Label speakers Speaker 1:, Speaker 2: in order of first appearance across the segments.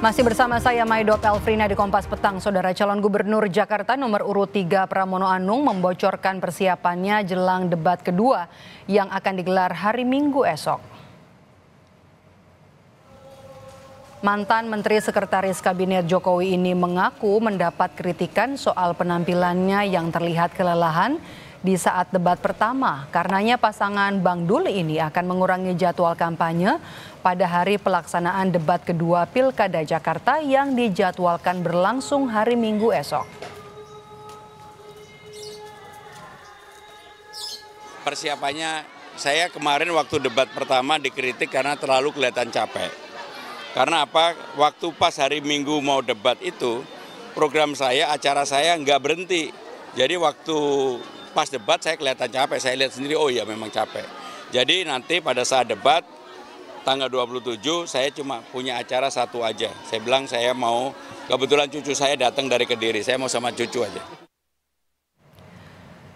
Speaker 1: Masih bersama saya Maido Pelfrina di Kompas Petang, Saudara Calon Gubernur Jakarta nomor urut 3 Pramono Anung membocorkan persiapannya jelang debat kedua yang akan digelar hari Minggu esok. Mantan Menteri Sekretaris Kabinet Jokowi ini mengaku mendapat kritikan soal penampilannya yang terlihat kelelahan di saat debat pertama. Karenanya pasangan Bang Dul ini akan mengurangi jadwal kampanye pada hari pelaksanaan debat kedua Pilkada Jakarta yang dijadwalkan berlangsung hari Minggu esok.
Speaker 2: Persiapannya saya kemarin waktu debat pertama dikritik karena terlalu kelihatan capek. Karena apa? Waktu pas hari Minggu mau debat itu, program saya, acara saya nggak berhenti. Jadi waktu pas debat saya kelihatan capek, saya lihat sendiri oh iya memang capek. Jadi nanti pada saat debat tanggal 27 saya cuma punya acara satu aja. Saya bilang saya mau kebetulan cucu saya datang dari Kediri, saya mau sama cucu aja.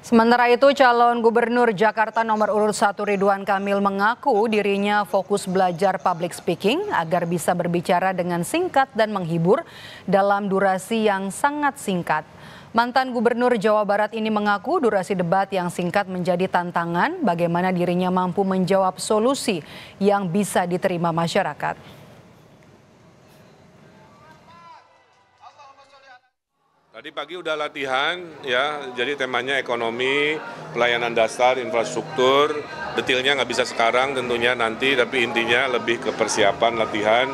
Speaker 1: Sementara itu calon gubernur Jakarta nomor urut 1 Ridwan Kamil mengaku dirinya fokus belajar public speaking agar bisa berbicara dengan singkat dan menghibur dalam durasi yang sangat singkat. Mantan Gubernur Jawa Barat ini mengaku durasi debat yang singkat menjadi tantangan bagaimana dirinya mampu menjawab solusi yang bisa diterima masyarakat.
Speaker 3: Tadi pagi udah latihan ya, jadi temanya ekonomi, pelayanan dasar, infrastruktur. Detailnya nggak bisa sekarang tentunya nanti, tapi intinya lebih ke persiapan latihan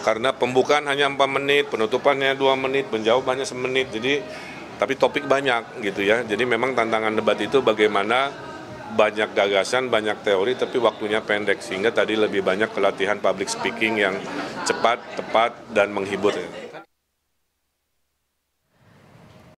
Speaker 3: karena pembukaan hanya 4 menit, penutupannya dua menit, penjawabannya semenit. Jadi tapi topik banyak gitu ya. Jadi memang tantangan debat itu bagaimana banyak gagasan, banyak teori, tapi waktunya pendek sehingga tadi lebih banyak ke public speaking yang cepat, tepat, dan menghibur. Ya.